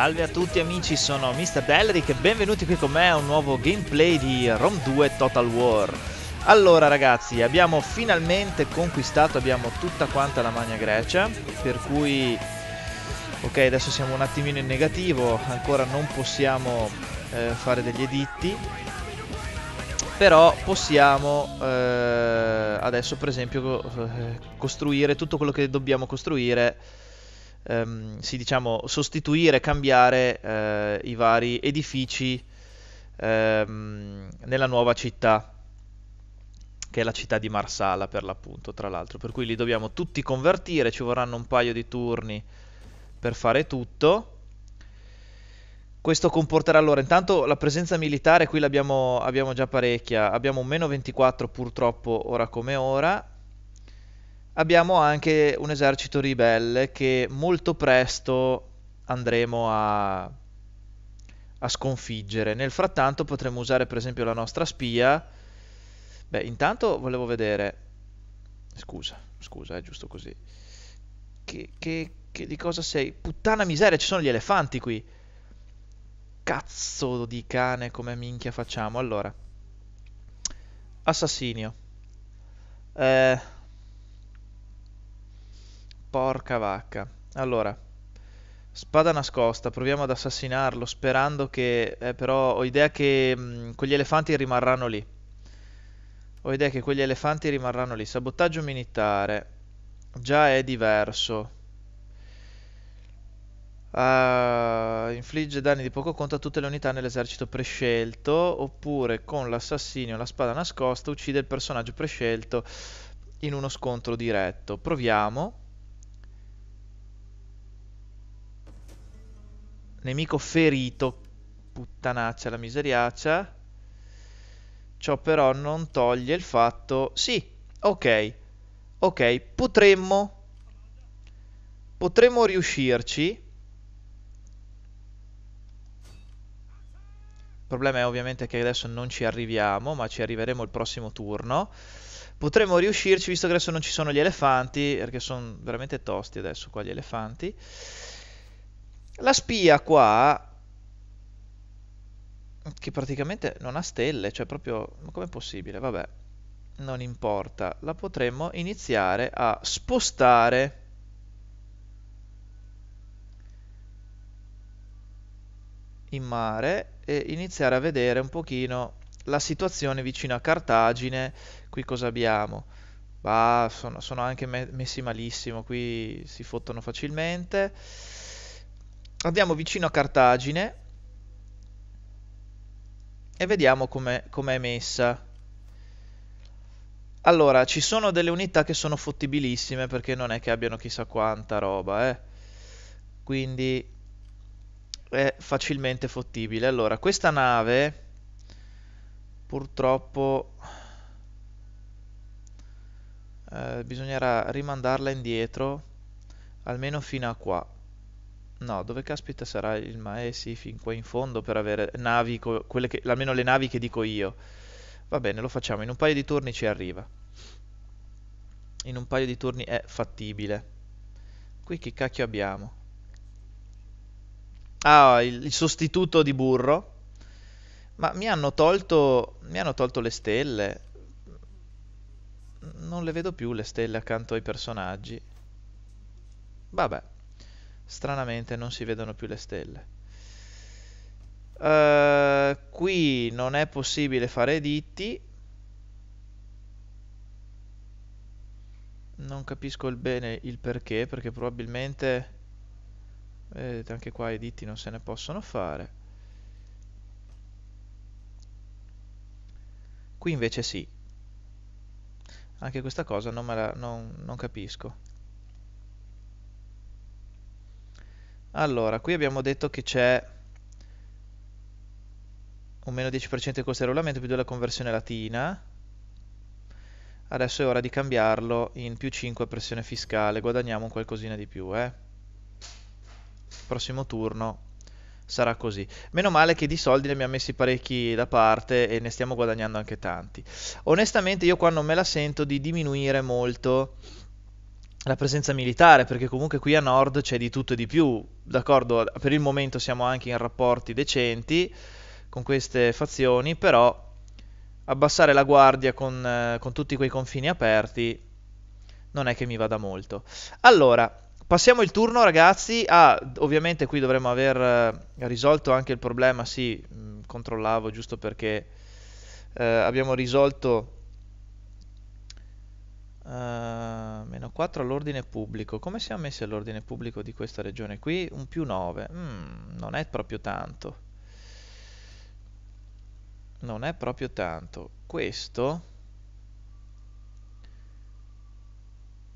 Salve a tutti amici, sono Mr. Delric e benvenuti qui con me a un nuovo gameplay di Rom 2 Total War. Allora ragazzi, abbiamo finalmente conquistato, abbiamo tutta quanta la Magna Grecia, per cui... Ok, adesso siamo un attimino in negativo, ancora non possiamo eh, fare degli editti, però possiamo eh, adesso per esempio eh, costruire tutto quello che dobbiamo costruire ehm, sì, diciamo, sostituire, cambiare eh, i vari edifici ehm, nella nuova città, che è la città di Marsala per l'appunto, tra l'altro. Per cui li dobbiamo tutti convertire, ci vorranno un paio di turni per fare tutto. Questo comporterà allora intanto la presenza militare, qui l'abbiamo già parecchia, abbiamo un meno 24 purtroppo ora come ora, abbiamo anche un esercito ribelle che molto presto andremo a, a sconfiggere. Nel frattanto potremo usare per esempio la nostra spia. Beh, intanto volevo vedere... Scusa, scusa, è giusto così. Che, che, che di cosa sei? Puttana miseria, ci sono gli elefanti qui. Cazzo di cane, come minchia facciamo? Allora. Assassinio. Eh... Porca vacca. Allora, spada nascosta, proviamo ad assassinarlo sperando che... Eh, però ho idea che mh, mm, quegli elefanti rimarranno lì. Ho idea che quegli elefanti rimarranno lì. Sabotaggio militare. Già è diverso. Uh, infligge danni di poco conto a tutte le unità nell'esercito prescelto oppure con l'assassinio la spada nascosta uccide il personaggio prescelto in uno scontro diretto proviamo Nemico ferito. Puttanaccia la miseriaccia. Ciò però non toglie il fatto... Sì, ok. Ok, potremmo... Potremmo riuscirci. Il problema è ovviamente che adesso non ci arriviamo, ma ci arriveremo il prossimo turno. Potremmo riuscirci, visto che adesso non ci sono gli elefanti, perché sono veramente tosti adesso qua gli elefanti. La spia qua, che praticamente non ha stelle, cioè proprio, ma com'è possibile? Vabbè, non importa, la potremmo iniziare a spostare. in mare e iniziare a vedere un pochino la situazione vicino a Cartagine. Qui cosa abbiamo? Bah, sono, sono anche me messi malissimo, qui si fottono facilmente andiamo vicino a Cartagine e vediamo come com è messa. Allora, ci sono delle unità che sono fottibilissime perché non è che abbiano chissà quanta roba, eh. Quindi è facilmente fottibile. Allora, questa nave purtroppo eh, bisognerà rimandarla indietro almeno fino a qua. No, dove caspita sarà il Maesi fin qua in fondo per avere navi, quelle che, almeno le navi che dico io. Va bene, lo facciamo, in un paio di turni ci arriva. In un paio di turni è fattibile. Qui che cacchio abbiamo? Ah, il, il sostituto di burro. Ma mi hanno tolto, mi hanno tolto le stelle. Non le vedo più le stelle accanto ai personaggi. Vabbè stranamente non si vedono più le stelle. Uh, qui non è possibile fare editti. Non capisco il bene il perché, perché probabilmente... Vedete, anche qua editti non se ne possono fare. Qui invece sì. Anche questa cosa non, la, non, non capisco. Allora, qui abbiamo detto che c'è un meno 10% di costo di arruolamento più 2 la conversione latina. Adesso è ora di cambiarlo in più 5 pressione fiscale, guadagniamo un qualcosina di più. Eh? Prossimo turno sarà così. Meno male che di soldi ne abbiamo messi parecchi da parte e ne stiamo guadagnando anche tanti. Onestamente io qua non me la sento di diminuire molto la presenza militare, perché comunque qui a nord c'è di tutto e di più, d'accordo? Per il momento siamo anche in rapporti decenti con queste fazioni, però abbassare la guardia con, eh, con tutti quei confini aperti non è che mi vada molto. Allora, passiamo il turno ragazzi ah, ovviamente qui dovremmo aver eh, risolto anche il problema, sì, mh, controllavo giusto perché eh, abbiamo risolto eh, meno 4 all'ordine pubblico. Come siamo messi all'ordine pubblico di questa regione qui? Un più 9. Mm, non è proprio tanto. Non è proprio tanto. Questo...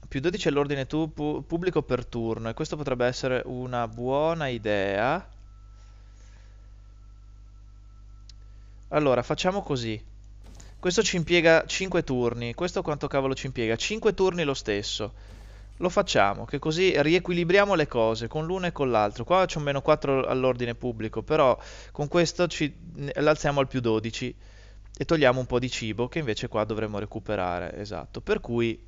Più 12 all'ordine pu pubblico per turno. E questo potrebbe essere una buona idea. Allora, facciamo così. Questo ci impiega 5 turni, questo quanto cavolo ci impiega? 5 turni lo stesso. Lo facciamo, che così riequilibriamo le cose con l'uno e con l'altro. Qua c'è un meno 4 all'ordine pubblico, però con questo ci... l'alziamo al più 12 e togliamo un po' di cibo che invece qua dovremmo recuperare, esatto. Per cui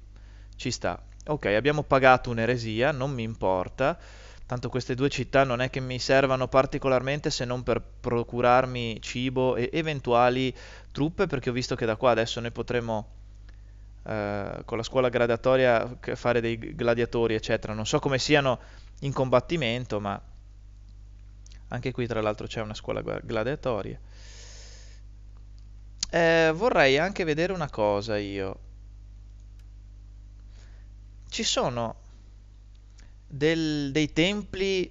ci sta. Ok, abbiamo pagato un'eresia, non mi importa. Tanto queste due città non è che mi servano particolarmente se non per procurarmi cibo e eventuali truppe, perché ho visto che da qua adesso noi potremo eh, con la scuola gradatoria fare dei gladiatori, eccetera. Non so come siano in combattimento, ma anche qui tra l'altro c'è una scuola gladiatoria. Eh, vorrei anche vedere una cosa io. Ci sono del, dei templi,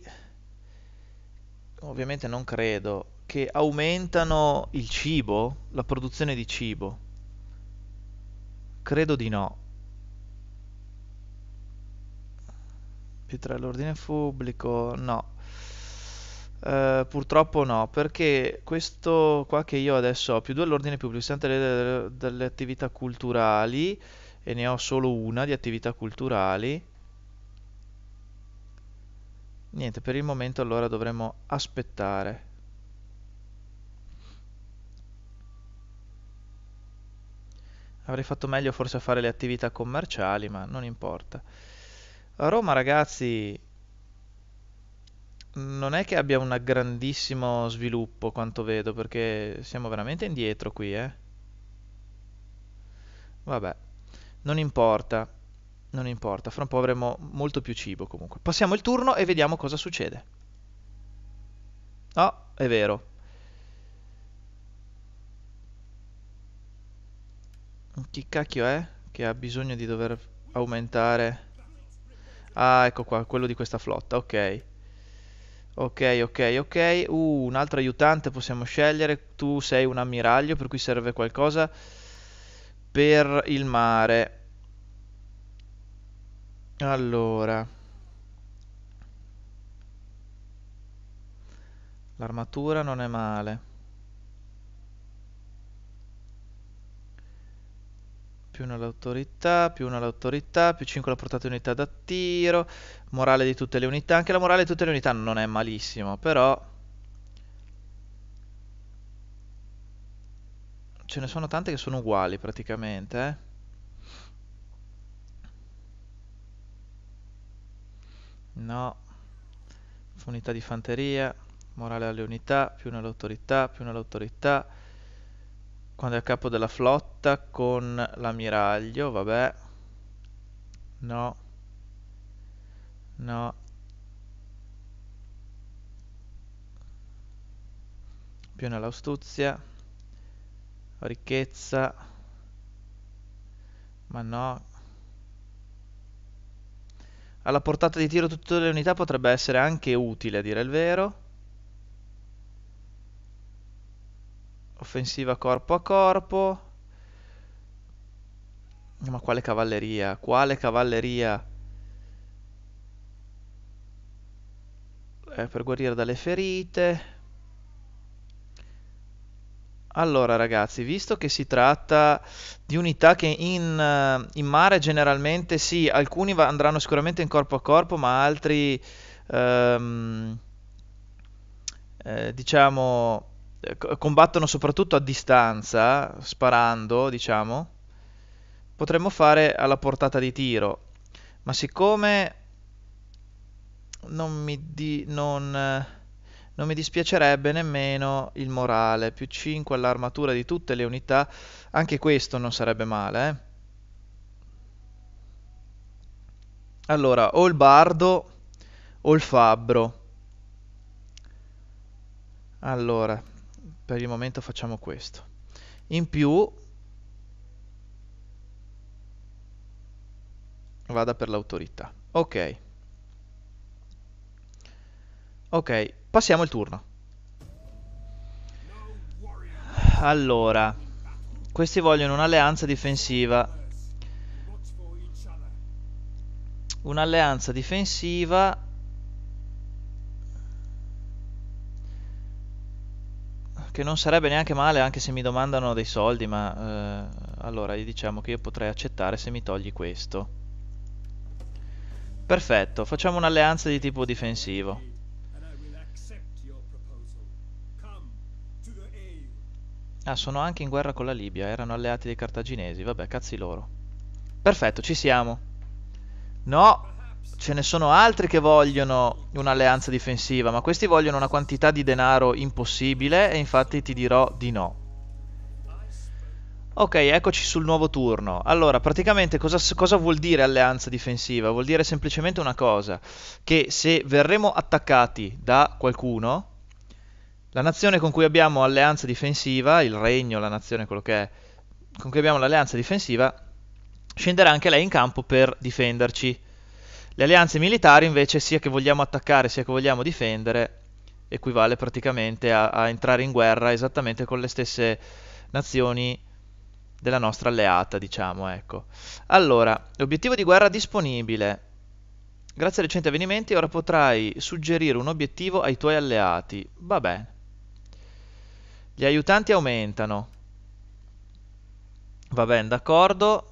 ovviamente non credo, che aumentano il cibo, la produzione di cibo? Credo di no. Pietra all'ordine pubblico, no. Uh, purtroppo no, perché questo qua che io adesso ho, più due all'ordine pubblico, sente delle, delle attività culturali, e ne ho solo una di attività culturali, niente per il momento allora dovremo aspettare avrei fatto meglio forse a fare le attività commerciali ma non importa a Roma ragazzi non è che abbia un grandissimo sviluppo quanto vedo perché siamo veramente indietro qui eh vabbè non importa non importa, fra un po' avremo molto più cibo comunque. Passiamo il turno e vediamo cosa succede. Ah, oh, è vero. Chi cacchio è che ha bisogno di dover aumentare... Ah, ecco qua, quello di questa flotta, ok. Ok, ok, ok. Uh, un altro aiutante possiamo scegliere. Tu sei un ammiraglio, per cui serve qualcosa per il mare. Allora, l'armatura non è male. Più una l'autorità, più una l'autorità, più 5 la portata di unità da tiro, morale di tutte le unità. Anche la morale di tutte le unità non è malissimo, però... Ce ne sono tante che sono uguali praticamente, eh. No. Unità di fanteria, morale alle unità, più nell'autorità, più nell'autorità. Quando è a capo della flotta con l'ammiraglio, vabbè. No. No. Più nell'astuzia. Ricchezza. Ma no, alla portata di tiro tutte le unità potrebbe essere anche utile a dire il vero. Offensiva corpo a corpo. Ma quale cavalleria? Quale cavalleria? è eh, per guarire dalle ferite. Allora ragazzi, visto che si tratta di unità che in, eh, in mare generalmente sì, alcuni andranno sicuramente in corpo a corpo, ma altri ehm, eh, diciamo eh, combattono soprattutto a distanza, sparando, diciamo, potremmo fare alla portata di tiro. Ma siccome non mi di non eh, non mi dispiacerebbe nemmeno il morale, più 5 all'armatura di tutte le unità, anche questo non sarebbe male. Eh? Allora, o il bardo o il fabbro. Allora, per il momento facciamo questo. In più, vada per l'autorità. Ok. Ok, Passiamo il turno. Allora, questi vogliono un'alleanza difensiva. Un'alleanza difensiva che non sarebbe neanche male anche se mi domandano dei soldi, ma eh, allora gli diciamo che io potrei accettare se mi togli questo. Perfetto, facciamo un'alleanza di tipo difensivo. Ah, sono anche in guerra con la Libia, erano alleati dei cartaginesi, vabbè, cazzi loro. Perfetto, ci siamo. No, ce ne sono altri che vogliono un'alleanza difensiva, ma questi vogliono una quantità di denaro impossibile e infatti ti dirò di no. Ok, eccoci sul nuovo turno. Allora, praticamente cosa, cosa, vuol dire alleanza difensiva? Vuol dire semplicemente una cosa, che se verremo attaccati da qualcuno, la nazione con cui abbiamo alleanza difensiva, il regno, la nazione, quello che è, con cui abbiamo l'alleanza difensiva, scenderà anche lei in campo per difenderci. Le alleanze militari invece, sia che vogliamo attaccare sia che vogliamo difendere, equivale praticamente a, a entrare in guerra esattamente con le stesse nazioni della nostra alleata, diciamo, ecco. Allora, obiettivo di guerra disponibile. Grazie ai recenti avvenimenti ora potrai suggerire un obiettivo ai tuoi alleati. Va bene. Gli aiutanti aumentano. Va bene, d'accordo.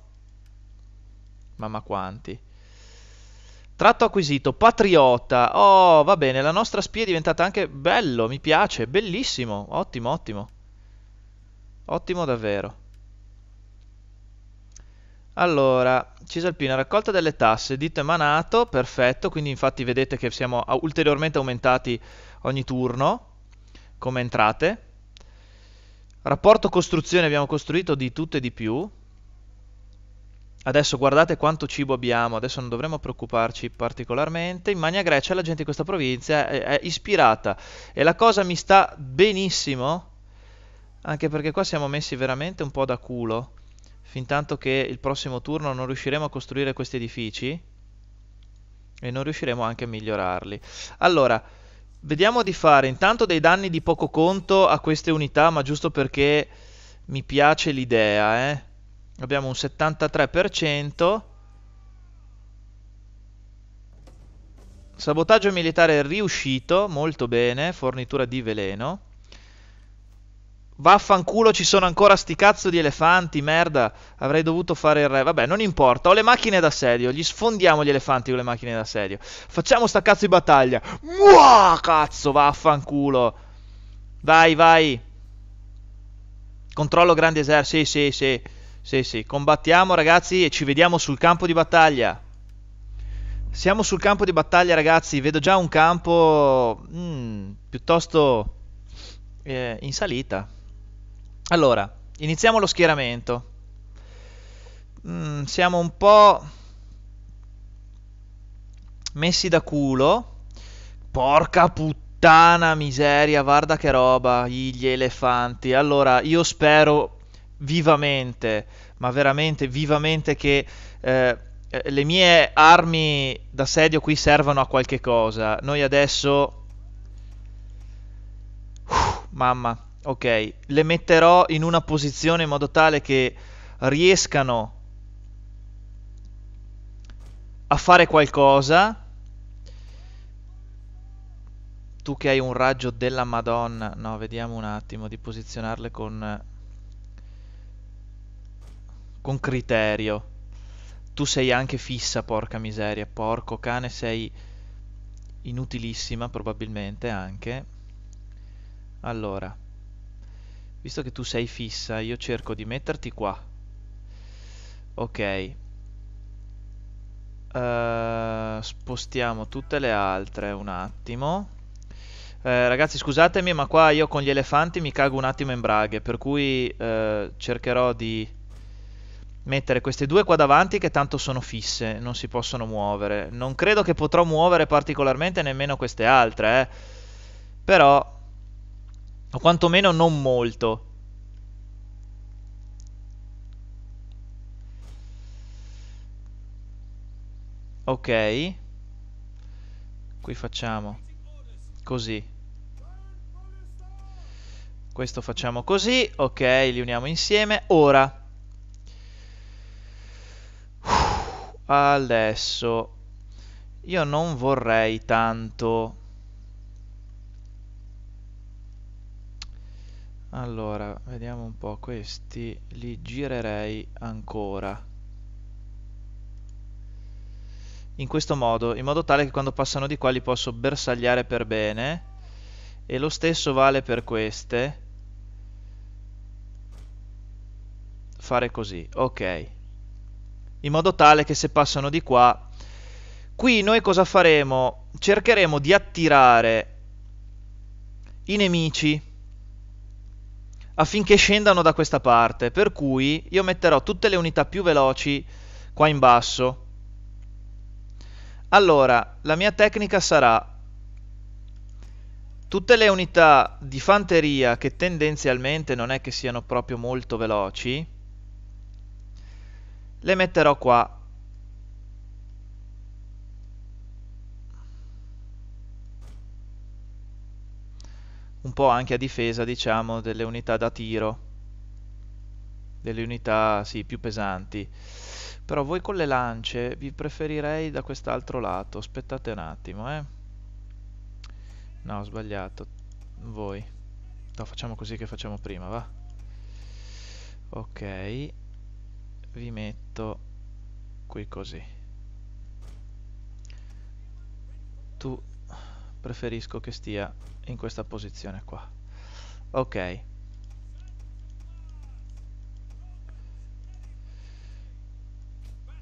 Mamma quanti. Tratto acquisito, patriota. Oh, va bene, la nostra spia è diventata anche bello, mi piace, bellissimo. Ottimo, ottimo. Ottimo davvero. Allora, Cisalpina, raccolta delle tasse, dito emanato, perfetto, quindi infatti vedete che siamo ulteriormente aumentati ogni turno come entrate. Rapporto costruzione abbiamo costruito di tutto e di più. Adesso guardate quanto cibo abbiamo, adesso non dovremmo preoccuparci particolarmente. In Magna Grecia la gente di questa provincia è, è ispirata e la cosa mi sta benissimo, anche perché qua siamo messi veramente un po' da culo, fin tanto che il prossimo turno non riusciremo a costruire questi edifici e non riusciremo anche a migliorarli. Allora, Vediamo di fare intanto dei danni di poco conto a queste unità, ma giusto perché mi piace l'idea, eh. Abbiamo un 73%. Sabotaggio militare riuscito, molto bene, fornitura di veleno. Vaffanculo, ci sono ancora sti cazzo di elefanti, merda. Avrei dovuto fare il re. Vabbè, non importa. Ho le macchine d'assedio. Gli sfondiamo gli elefanti con le macchine d'assedio. Facciamo sta cazzo di battaglia. Muah, cazzo, vaffanculo. Vai, vai. Controllo grandi eserciti. Sì, sì, sì. Sì, sì. Combattiamo, ragazzi, e ci vediamo sul campo di battaglia. Siamo sul campo di battaglia, ragazzi. Vedo già un campo... Mm, piuttosto... Eh, in salita. Allora, iniziamo lo schieramento. Mm, siamo un po' messi da culo. Porca puttana miseria, guarda che roba, gli elefanti. Allora, io spero vivamente, ma veramente vivamente che eh, eh le mie armi d'assedio qui servano a qualche cosa. Noi adesso... Uff, mamma ok, le metterò in una posizione in modo tale che riescano a fare qualcosa. Tu che hai un raggio della Madonna. No, vediamo un attimo di posizionarle con con criterio. Tu sei anche fissa, porca miseria, porco cane, sei inutilissima probabilmente anche. Allora Visto che tu sei fissa, io cerco di metterti qua. Ok. Uh, spostiamo tutte le altre un attimo. Eh, ragazzi, scusatemi, ma qua io con gli elefanti mi cago un attimo in braghe, per cui eh, cercherò di mettere queste due qua davanti che tanto sono fisse, non si possono muovere. Non credo che potrò muovere particolarmente nemmeno queste altre, eh. Però o quantomeno non molto. Ok. Qui facciamo così. Questo facciamo così. Ok, li uniamo insieme. Ora. adesso. Io non vorrei tanto allora vediamo un po' questi li girerei ancora in questo modo in modo tale che quando passano di qua li posso bersagliare per bene e lo stesso vale per queste fare così ok in modo tale che se passano di qua qui noi cosa faremo cercheremo di attirare i nemici affinché scendano da questa parte, per cui io metterò tutte le unità più veloci qua in basso. Allora, la mia tecnica sarà tutte le unità di fanteria che tendenzialmente non è che siano proprio molto veloci, le metterò qua un po' anche a difesa, diciamo, delle unità da tiro, delle unità, sì, più pesanti. Però voi con le lance vi preferirei da quest'altro lato, aspettate un attimo, eh. No, ho sbagliato, voi. No, facciamo così che facciamo prima, va. Ok, vi metto qui così. Tu preferisco che stia in questa posizione qua ok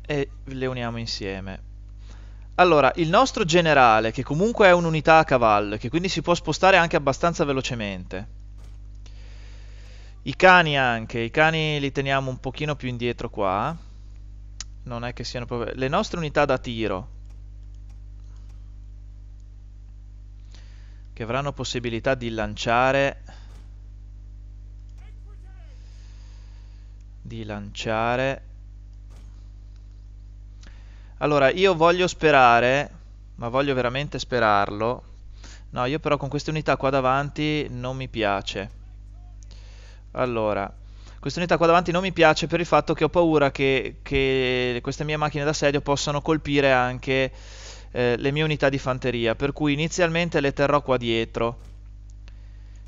e le uniamo insieme allora, il nostro generale, che comunque è un'unità a cavallo, che quindi si può spostare anche abbastanza velocemente. I cani anche, i cani li teniamo un pochino più indietro qua. Non è che siano proprio... Le nostre unità da tiro, che avranno possibilità di lanciare di lanciare allora io voglio sperare ma voglio veramente sperarlo no io però con queste unità qua davanti non mi piace allora questa unità qua davanti non mi piace per il fatto che ho paura che, che queste mie macchine d'assedio possano colpire anche eh, le mie unità di fanteria, per cui inizialmente le terrò qua dietro.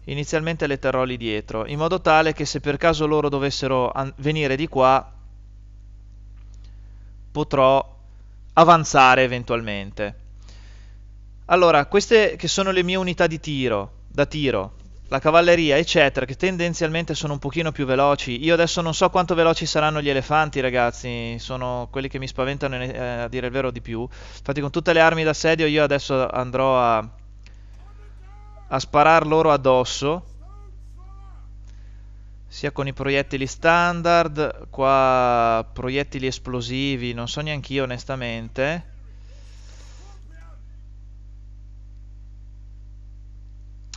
Inizialmente le terrò lì dietro, in modo tale che se per caso loro dovessero venire di qua, potrò avanzare eventualmente. Allora, queste che sono le mie unità di tiro, da tiro, la cavalleria, eccetera, che tendenzialmente sono un pochino più veloci. Io adesso non so quanto veloci saranno gli elefanti, ragazzi, sono quelli che mi spaventano eh, a dire il vero di più. Infatti con tutte le armi d'assedio io adesso andrò a a sparar loro addosso sia con i proiettili standard qua proiettili esplosivi non so neanch'io onestamente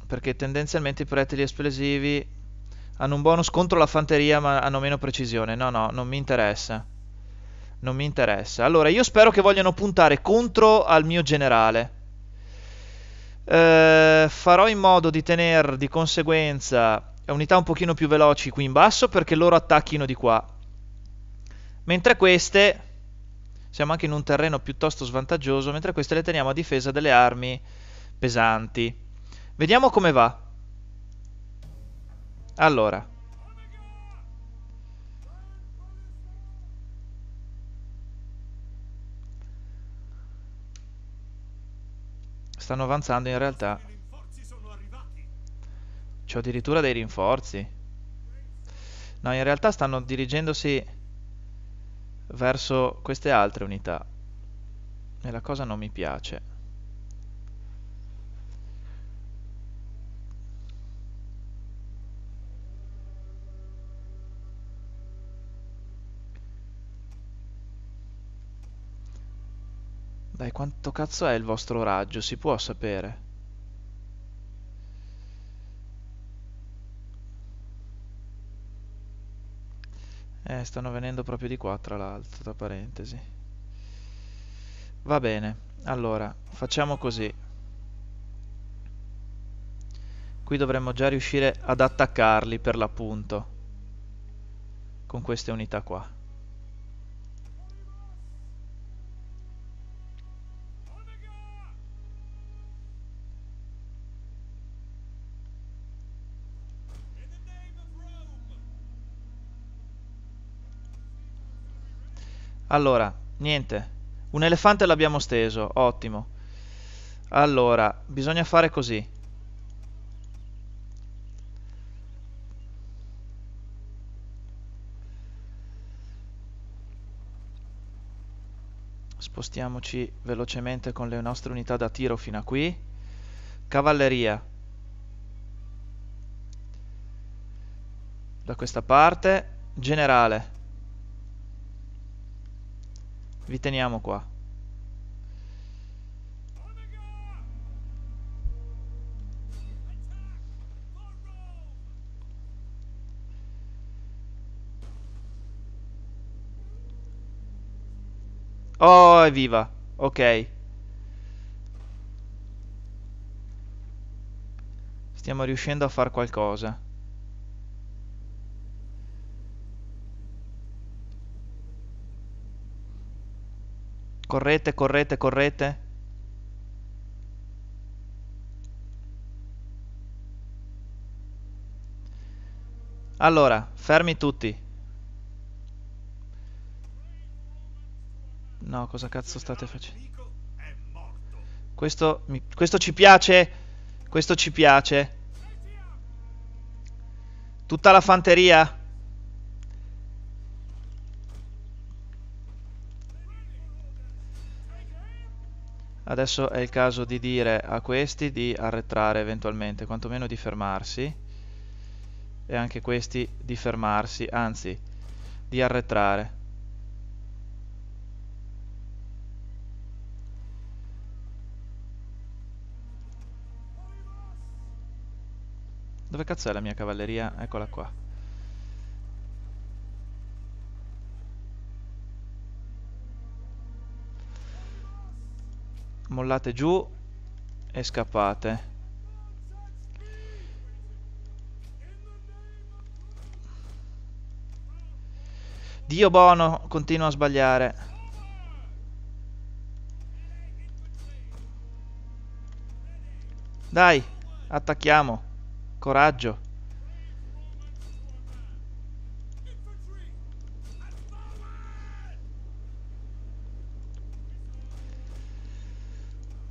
perché tendenzialmente i proiettili esplosivi hanno un bonus contro la fanteria ma hanno meno precisione. No, no, non mi interessa. Non mi interessa. Allora, io spero che vogliano puntare contro al mio generale. Eh, farò in modo di tenere di conseguenza unità un pochino più veloci qui in basso perché loro attacchino di qua. Mentre queste... Siamo anche in un terreno piuttosto svantaggioso, mentre queste le teniamo a difesa delle armi pesanti. Vediamo come va. Allora. Stanno avanzando in realtà. C'ho addirittura dei rinforzi. No, in realtà stanno dirigendosi verso queste altre unità. E la cosa non mi piace. Dai, quanto cazzo è il vostro raggio? Si può sapere? Eh, stanno venendo proprio di qua, tra l'altro, tra parentesi. Va bene, allora, facciamo così. Qui dovremmo già riuscire ad attaccarli, per l'appunto, con queste unità qua. Allora, niente. Un elefante l'abbiamo steso, ottimo. Allora, bisogna fare così. Spostiamoci velocemente con le nostre unità da tiro fino a qui. Cavalleria. Da questa parte. Generale. Vi teniamo qua. Oh, è Ok. Stiamo riuscendo a far qualcosa. Correte, correte, correte. Allora, fermi tutti. No, cosa cazzo state facendo? Questo, mi, questo ci piace. Questo ci piace. Tutta la fanteria. Adesso è il caso di dire a questi di arretrare eventualmente, quantomeno di fermarsi, e anche questi di fermarsi, anzi, di arretrare. Dove cazzo è la mia cavalleria? Eccola qua. mollate giù e scappate Dio Bono continua a sbagliare Dai, attacchiamo Coraggio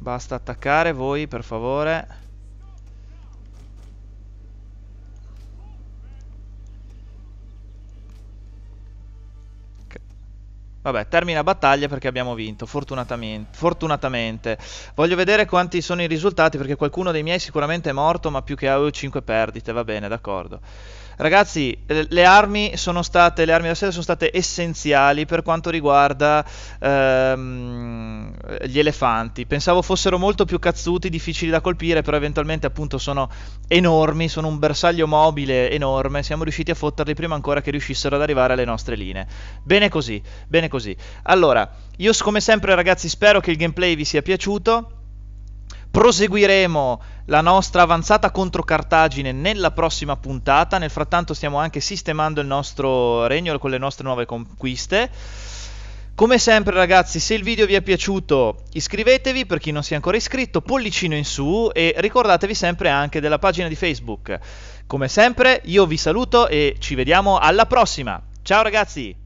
Basta attaccare voi, per favore. Vabbè, termina battaglia perché abbiamo vinto, fortunatamente. fortunatamente. Voglio vedere quanti sono i risultati perché qualcuno dei miei sicuramente è morto, ma più che avevo 5 perdite, va bene, d'accordo. Ragazzi, eh, le armi sono state, le armi da sera sono state essenziali per quanto riguarda ehm, gli elefanti. Pensavo fossero molto più cazzuti, difficili da colpire, però eventualmente appunto sono enormi, sono un bersaglio mobile enorme. Siamo riusciti a fotterli prima ancora che riuscissero ad arrivare alle nostre linee. Bene così, bene così. Allora, io come sempre ragazzi spero che il gameplay vi sia piaciuto proseguiremo la nostra avanzata contro Cartagine nella prossima puntata. Nel frattempo stiamo anche sistemando il nostro regno con le nostre nuove conquiste. Come sempre ragazzi, se il video vi è piaciuto iscrivetevi per chi non si è ancora iscritto, pollicino in su e ricordatevi sempre anche della pagina di Facebook. Come sempre io vi saluto e ci vediamo alla prossima. Ciao ragazzi!